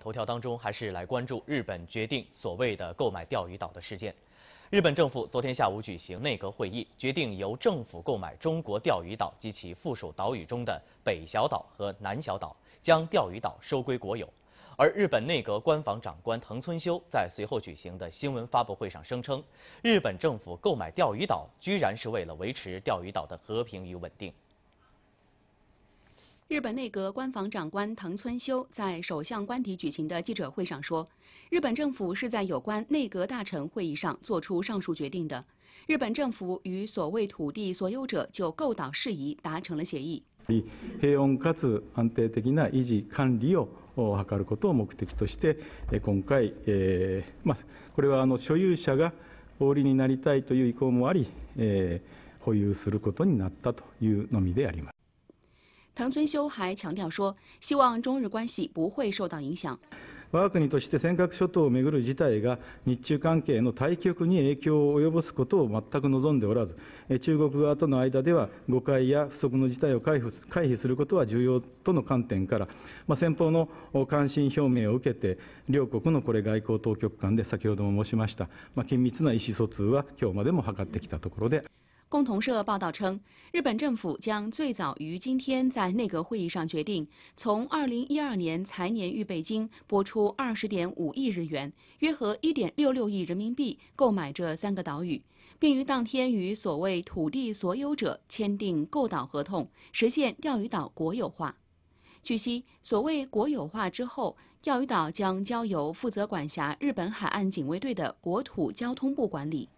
头条当中，还是来关注日本决定所谓的购买钓鱼岛的事件。日本政府昨天下午举行内阁会议，决定由政府购买中国钓鱼岛及其附属岛屿中的北小岛和南小岛，将钓鱼岛收归国有。而日本内阁官房长官藤村修在随后举行的新闻发布会上声称，日本政府购买钓鱼岛，居然是为了维持钓鱼岛的和平与稳定。日本内阁官房长官藤村修在首相官邸举行的记者会上说：“日本政府是在有关内阁大臣会议上作出上述决定的。日本政府与所谓土地所有者就购岛事宜达成了协议。”平穏かつ安定的な維持管理を図ることを目的として、今回えますこれはあの所有者が有利になりたいという意向もあり、え保有することになったというのみであります。唐尊修还强调说，希望中日关系不会受到影响。我が国として尖閣諸島をめぐる事態が日中関係の対局に影響を及ぼすことを全く望んでおらず、中国側との間では誤解や不測の事態を回避することは重要との観点から、まあ、先方の関心表明を受けて、両国のこれ外交当局間で先ほども申しました、まあ、緊密な意思疎通は今日までも図ってきたところで。共同社报道称，日本政府将最早于今天在内阁会议上决定，从2012年财年预备金拨出20.5亿日元（约合1.66亿人民币）购买这三个岛屿，并于当天与所谓土地所有者签订购岛合同，实现钓鱼岛国有化。据悉，所谓国有化之后，钓鱼岛将交由负责管辖日本海岸警卫队的国土交通部管理。